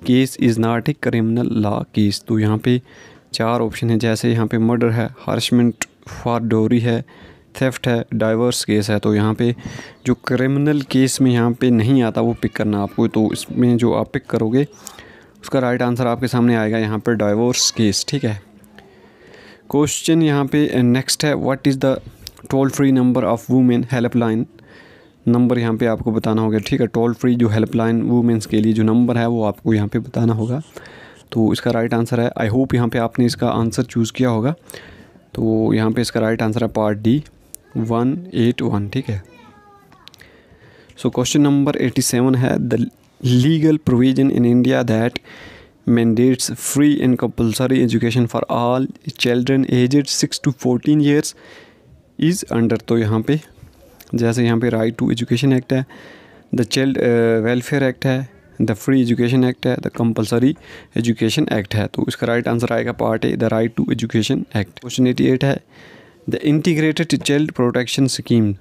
S1: case is not a criminal law case तो यहाँ पे चार ऑप्शन है जैसे यहाँ पे मर्डर है हार्शमेंट फारडोरी है थेफ्ट है डाइवर्स केस है तो यहाँ पे जो क्रिमिनल केस में यहाँ पे नहीं आता वो पिक करना आपको तो इसमें जो आप पिक करोगे उसका राइट आंसर आपके सामने आएगा यहाँ पर डाइवोर्स केस ठीक है क्वेश्चन यहाँ पे नेक्स्ट uh, है what is the toll free number of women helpline number यहाँ पे आपको बताना होगा ठीक है टोल फ्री जो हेल्पलाइन वूमेंस के लिए जो नंबर है वो आपको यहाँ पे बताना होगा तो इसका राइट आंसर है आई होप यहाँ पे आपने इसका आंसर चूज़ किया होगा तो यहाँ पे इसका राइट आंसर है part D one eight one ठीक है so question number eighty seven है the legal provision in India that mandates free and compulsory education for all children aged six to fourteen years is under तो यहाँ पे जैसे यहाँ पे right to education act है द चाइल्ड वेलफेयर एक्ट है the free education act है the compulsory education act है तो इसका राइट आंसर आएगा part A the right to education act question eighty eight है the integrated child protection scheme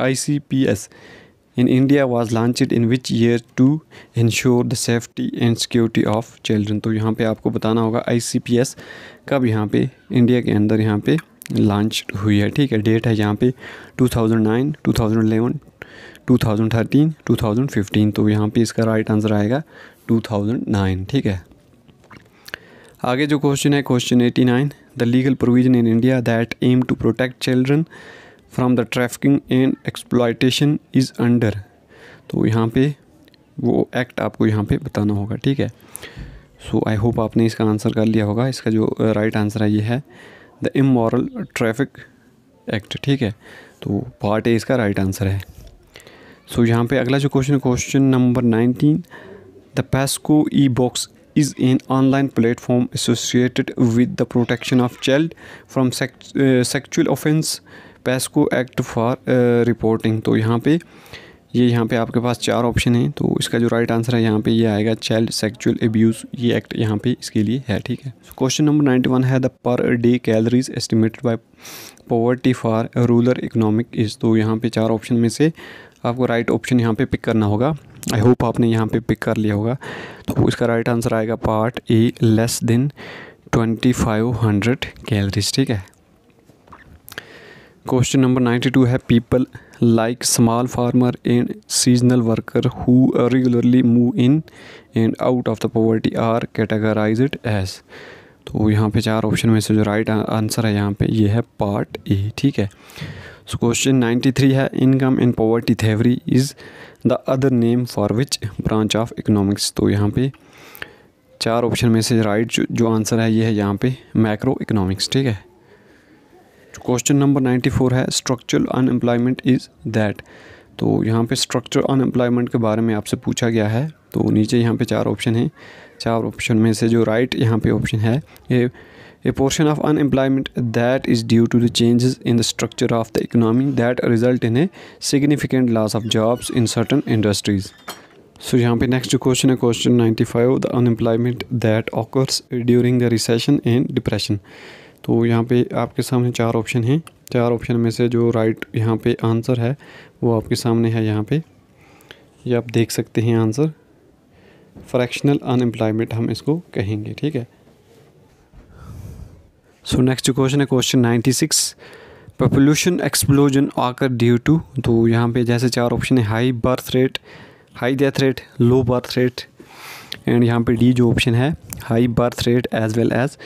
S1: I C P S in India was launched in which year to ensure the safety and security of children तो यहाँ पे आपको बताना होगा S कब यहाँ पे इंडिया के अंदर यहाँ पे लॉन्च हुई है ठीक है डेट है यहाँ पे 2009, 2011, 2013, 2015 तो यहाँ पे इसका राइट आंसर आएगा 2009 ठीक है आगे जो क्वेश्चन है question 89 the legal provision in India that aim to protect children from the trafficking and exploitation is under तो यहाँ पे वो एक्ट आपको यहाँ पे बताना होगा ठीक है सो आई होप आपने इसका आंसर कर लिया होगा इसका जो राइट uh, आंसर है ये है द इमोरल ट्रैफिक एक्ट ठीक है तो पार्ट ए इसका राइट आंसर है सो यहाँ पे अगला जो question question number nineteen the POCSO E box is an online platform associated with the protection of child from sexual offence sexual act for reporting तो यहाँ पे ये यह यहाँ पे आपके पास चार ऑप्शन हैं तो इसका जो राइट आंसर है यहाँ पे ये यह आएगा चाइल्ड सेक्चुअल एब्यूज़ ये एक्ट यहाँ पे इसके लिए है ठीक है क्वेश्चन नंबर नाइन्टी वन है the per day calories estimated by poverty for rural economic is तो यहाँ पे चार ऑप्शन में से आपको राइट ऑप्शन यहाँ पे पिक करना होगा आई होप आपने यहाँ पे पिक कर लिया होगा तो इसका राइट आंसर आएगा part A less than twenty five hundred calories ठीक है क्वेश्चन नंबर नाइन्टी टू है people like small farmer and seasonal worker who regularly move in and out of the poverty are categorize as तो यहाँ पे चार option में से जो राइट आंसर है यहाँ पे ये यह है पार्ट ए ठीक है सो क्वेश्चन 93 है income in poverty theory is the other name for which branch of economics तो यहाँ पे चार ऑप्शन में से राइट जो, जो आंसर है ये है यहाँ पे मैक्रो इकोनॉमिक्स ठीक है क्वेश्चन नंबर 94 है स्ट्रक्चरल अनएम्प्लॉयमेंट इज़ दैट तो यहाँ पे स्ट्रक्चर अनएम्प्लॉयमेंट के बारे में आपसे पूछा गया है तो नीचे यहाँ पे चार ऑप्शन हैं चार ऑप्शन में से जो राइट यहाँ पे ऑप्शन है ये a portion of unemployment that is due to the changes in the structure of the economy that result in a significant loss of jobs in certain industries so so, यहाँ पे next question है question five the unemployment that occurs during the recession and depression तो यहाँ पे आपके सामने चार option हैं चार ऑप्शन में से जो राइट right यहाँ पे आंसर है वो आपके सामने है यहाँ पे ये आप देख सकते हैं आंसर फ्रैक्शनल अनएम्प्लॉयमेंट हम इसको कहेंगे ठीक है सो नेक्स्ट क्वेश्चन है question ninety six population explosion occur due to तो यहाँ पे जैसे चार ऑप्शन है high birth rate high death rate low birth rate and यहाँ पे डी जो ऑप्शन है high birth rate as well as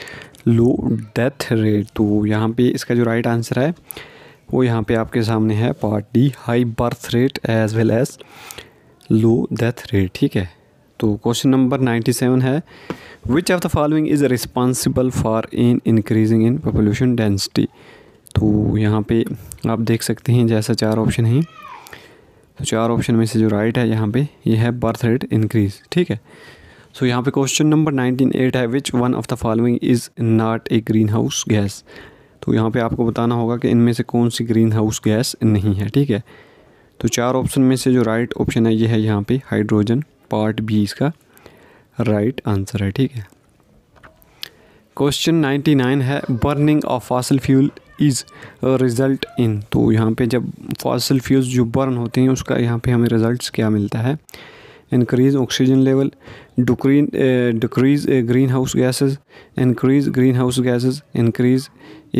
S1: low death rate तो यहाँ पे इसका जो राइट आंसर है वो यहाँ पे आपके सामने है part D high birth rate as well as low death rate ठीक है तो क्वेश्चन नंबर 97 है which of the following is responsible for in increasing in population density तो यहाँ पे आप देख सकते हैं जैसा चार ऑप्शन है तो चार ऑप्शन में से जो राइट है यहाँ पे ये यह है बर्थ रेट इंक्रीज ठीक है सो so, यहाँ पे क्वेश्चन नंबर नाइनटीन एट है which one of the following is not a greenhouse gas तो यहाँ पे आपको बताना होगा कि इनमें से कौन सी ग्रीन हाउस गैस नहीं है ठीक है तो चार ऑप्शन में से जो राइट right ऑप्शन है ये है यहाँ पे हाइड्रोजन पार्ट बी इसका राइट right आंसर है ठीक है क्वेश्चन नाइन्टी नाइन है burning of fossil fuel is result in तो यहाँ पे जब फासिल फ्यूल्स जो बर्न होते हैं उसका यहाँ पे हमें रिज़ल्ट्स क्या मिलता है increase oxygen level decrease decrease greenhouse gases increase greenhouse gases increase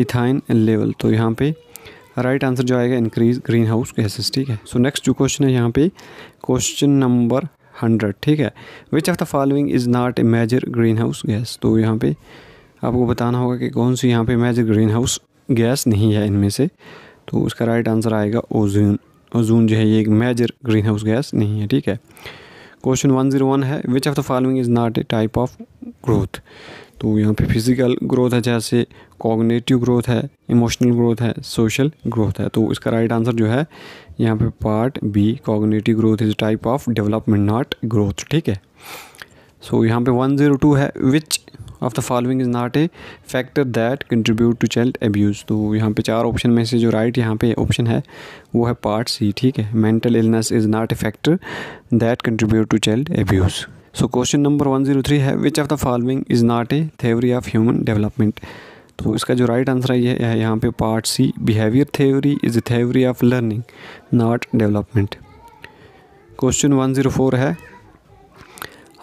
S1: ethane level तो यहाँ पे राइट right आंसर जो आएगा इंक्रीज ग्रीन हाउस गैसेस ठीक है सो नेक्स्ट जो क्वेश्चन है यहाँ पे क्वेश्चन नंबर हंड्रेड ठीक है which of the following is not a major greenhouse gas तो यहाँ पे आपको बताना होगा कि कौन सी यहाँ पे मेजर ग्रीन हाउस गैस नहीं है इनमें से तो उसका राइट आंसर आएगा ओजून ओजून जो है ये एक मेजर ग्रीन हाउस गैस नहीं है ठीक है क्वेश्चन वन जीरो वन है which of the following is not a type of growth तो यहाँ पे फिज़िकल ग्रोथ है जैसे कॉग्नेटिव ग्रोथ है इमोशनल ग्रोथ है सोशल ग्रोथ है तो इसका राइट आंसर जो है यहाँ पे part B cognitive growth is type of development not growth ठीक है सो so, यहाँ पे 102 है which of the following is not a factor that contribute to child abuse तो यहाँ पे चार ऑप्शन में से जो राइट right यहाँ पे ऑप्शन है वो है पार्ट सी ठीक है mental illness is not a factor that contribute to child abuse so question number one zero three है which of the following is not a theory of human development तो इसका जो right answer है है यहाँ पे part C behaviour theory is the theory of learning not development question one zero four है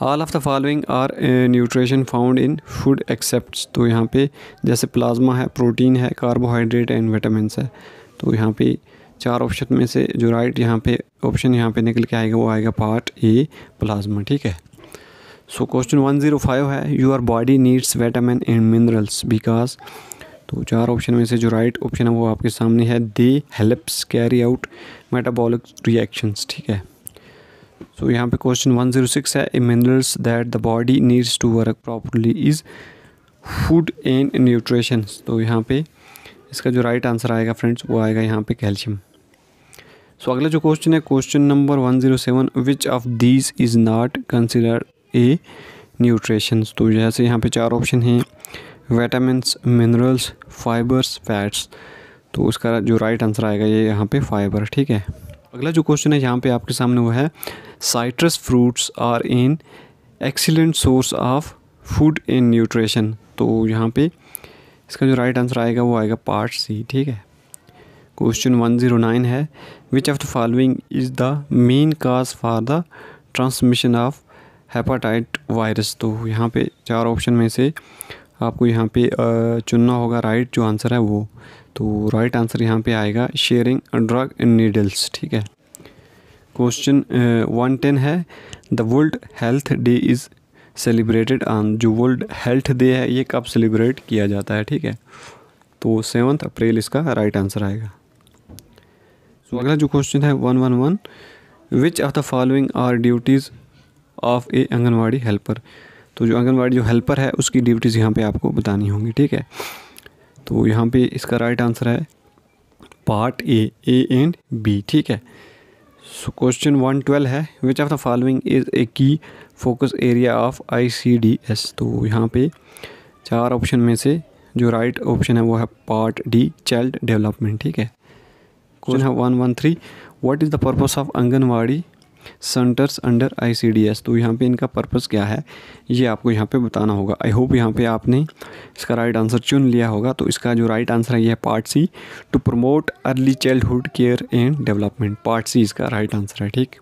S1: all of the following are nutrition found in food except तो यहाँ पे जैसे प्लाज्मा है प्रोटीन है कार्बोहाइड्रेट एंड विटामिन है तो यहाँ पे चार ऑप्शन में से जो राइट यहाँ पे ऑप्शन यहाँ पे निकल के आएगा वो आएगा पार्ट ए प्लाज्मा ठीक है so question one zero five है your body needs vitamin and minerals because तो चार ऑप्शन में से जो राइट right ऑप्शन है वो आपके सामने है they helps carry out metabolic reactions ठीक है सो so, यहाँ पे क्वेश्चन वन जीरो सिक्स है a minerals that the body needs to work properly is food and nutrition तो यहाँ पे इसका जो राइट आंसर आएगा फ्रेंड्स वो आएगा यहाँ पे कैल्शियम सो so, अगला जो क्वेश्चन है question number one zero seven which of these is not considered a nutritions तो जैसे यहाँ पे चार ऑप्शन हैं विटामिनस मिनरल्स फाइबर्स फैट्स तो उसका जो राइट आंसर आएगा ये यहाँ पे फाइबर ठीक है अगला जो क्वेश्चन है यहाँ पे आपके सामने वो है citrus fruits are in excellent source of food in nutrition तो यहाँ पे इसका जो राइट आंसर आएगा वो आएगा पार्ट सी ठीक है क्वेश्चन वन ज़ीरो नाइन है which of the following is the main cause for the transmission of hepatitis virus तो यहाँ पे चार ऑप्शन में से आपको यहाँ पे चुनना होगा राइट जो आंसर है वो तो राइट आंसर यहाँ पे आएगा शेयरिंग ड्रग नीडल्स ठीक है क्वेश्चन वन टेन है the world health day is celebrated on जो वर्ल्ड हेल्थ डे है ये कब सेलिब्रेट किया जाता है ठीक है तो सेवन्थ अप्रैल इसका राइट आंसर आएगा सो तो so, अगला जो क्वेश्चन है one one one which of the following are duties of a Anganwadi helper तो जो आंगनवाड़ी जो हेल्पर है उसकी ड्यूटीज़ यहाँ पे आपको बतानी होंगी ठीक है तो यहाँ पे इसका राइट आंसर है part A A and B ठीक है सो क्वेश्चन वन ट्वेल्व है which of the following is a key focus area of I C D S तो यहाँ पे चार ऑप्शन में से जो राइट right ऑप्शन है वो है पार्ट डी चाइल्ड डेवलपमेंट ठीक है क्वेश्चन है one one three what is the purpose of Anganwadi centres under ICDS तो यहाँ पे इनका पर्पस क्या है ये आपको यहाँ पे बताना होगा आई होप यहाँ पे आपने इसका राइट आंसर चुन लिया होगा तो इसका जो राइट आंसर है ये है part C to promote early childhood care and development part C इसका राइट आंसर है ठीक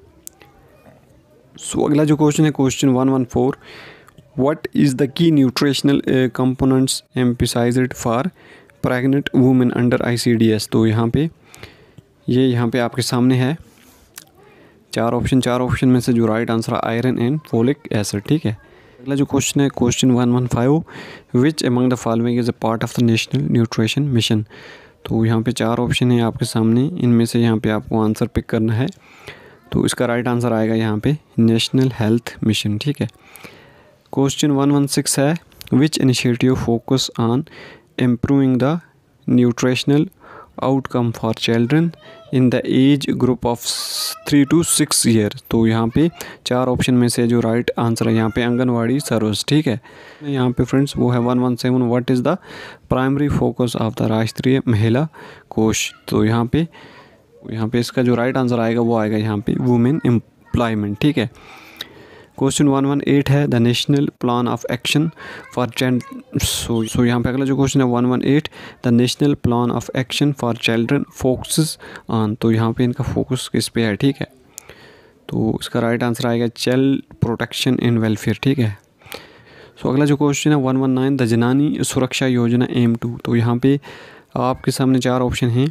S1: सो अगला जो क्वेश्चन है question one one four what is the key nutritional components components for pregnant women under I तो यहाँ पे ये यह यहाँ पे आपके सामने है चार ऑप्शन चार ऑप्शन में से जो राइट आंसर है आयरन एंड फोलिक एसिड ठीक है अगला जो क्वेश्चन है question one one five which among the following is a part of the national nutrition mission तो यहाँ पे चार ऑप्शन है आपके सामने इनमें से यहाँ पे आपको आंसर पिक करना है तो इसका राइट आंसर आएगा यहाँ पे नेशनल हेल्थ मिशन ठीक है क्वेश्चन वन वन सिक्स है which initiative focus on improving the nutritional outcome for children in the age group of three to six year तो यहाँ पे चार ऑप्शन में से जो राइट आंसर है यहाँ पे आंगनवाड़ी सर्विस ठीक है यहाँ पे फ्रेंड्स वो है one one seven what is the primary focus of the Rashtriya Mahila कोश तो यहाँ पे यहाँ पे इसका जो राइट आंसर आएगा वो आएगा यहाँ पे वुमेन एम्प्लॉयमेंट ठीक है क्वेश्चन वन वन एट है the national plan of action for child so so यहाँ पे अगला जो क्वेश्चन है one one eight the national plan of action for children focus on तो यहाँ पे इनका फोकस किस पे है ठीक है तो इसका राइट आंसर आएगा चाइल्ड प्रोटेक्शन एंड वेलफेयर ठीक है सो so, अगला जो क्वेश्चन है वन वन नाइन द जनानी सुरक्षा योजना एम टू तो यहाँ पे आपके सामने चार ऑप्शन हैं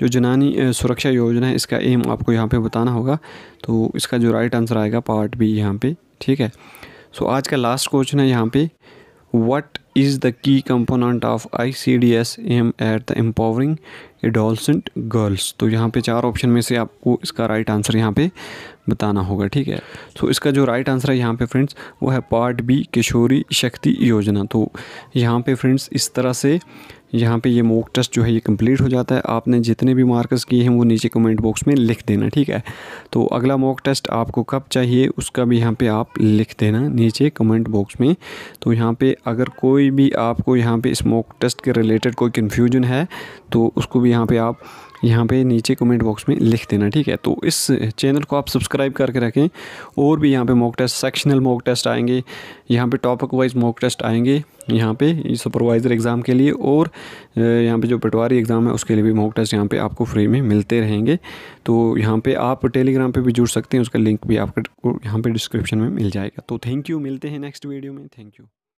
S1: जो जनानी सुरक्षा योजना है इसका एम आपको यहाँ पे बताना होगा तो इसका जो राइट आंसर आएगा पार्ट बी यहाँ पे ठीक है सो so, आज का लास्ट क्वेश्चन है यहाँ पे what is the key component of I C D S M at the empowering adolescent girls तो यहाँ पे चार ऑप्शन में से आपको इसका राइट आंसर यहाँ पे बताना होगा ठीक है तो इसका जो राइट आंसर है यहाँ पे फ्रेंड्स वो है पार्ट बी किशोरी शक्ति योजना तो यहाँ पे फ्रेंड्स इस तरह से यहाँ पे ये मोक टेस्ट जो है ये कंप्लीट हो जाता है आपने जितने भी मार्क्स किए हैं वो नीचे कमेंट बॉक्स में लिख देना ठीक है तो अगला मॉक टेस्ट आपको कब चाहिए उसका भी यहाँ पे आप लिख देना नीचे कमेंट बॉक्स में तो यहाँ पे अगर कोई भी आपको यहाँ पे इस मॉक टेस्ट के रिलेटेड कोई कन्फ्यूजन है तो उसको भी यहाँ पर आप यहाँ पे नीचे कमेंट बॉक्स में लिख देना ठीक है तो इस चैनल को आप सब्सक्राइब करके रखें और भी यहाँ पे mock test sectional mock test आएंगे यहाँ पे टॉपिक वाइज मॉक टेस्ट आएंगे यहाँ पे सुपरवाइज़र एग्ज़ाम के लिए और यहाँ पे जो पटवारी एग्ज़ाम है उसके लिए भी मॉक टेस्ट यहाँ पे आपको फ्री में मिलते रहेंगे तो यहाँ पे आप टेलीग्राम पे भी जुड़ सकते हैं उसका लिंक भी आपको यहाँ पे डिस्क्रिप्शन में मिल जाएगा तो थैंक यू मिलते हैं नेक्स्ट वीडियो में थैंक यू